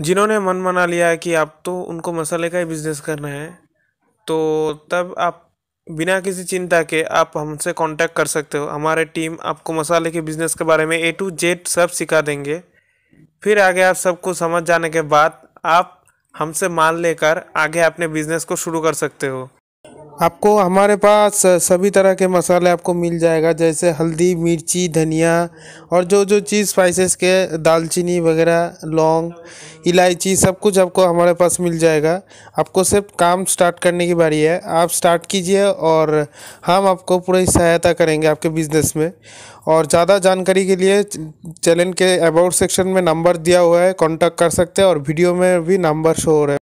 जिन्होंने मन मना लिया है कि आप तो उनको मसाले का ही बिज़नेस करना है तो तब आप बिना किसी चिंता के आप हमसे कांटेक्ट कर सकते हो हमारे टीम आपको मसाले के बिज़नेस के बारे में ए टू जेड सब सिखा देंगे फिर आगे आप सबको समझ जाने के बाद आप हमसे माल लेकर आगे अपने बिज़नेस को शुरू कर सकते हो आपको हमारे पास सभी तरह के मसाले आपको मिल जाएगा जैसे हल्दी मिर्ची धनिया और जो जो चीज़ स्पाइसेस के दालचीनी वगैरह लौंग इलायची सब कुछ आपको हमारे पास मिल जाएगा आपको सिर्फ काम स्टार्ट करने की बारी है आप स्टार्ट कीजिए और हम आपको पूरी सहायता करेंगे आपके बिज़नेस में और ज़्यादा जानकारी के लिए चैनल के अबाउट सेक्शन में नंबर दिया हुआ है कॉन्टैक्ट कर सकते हैं और वीडियो में भी नंबर शो हो रहा है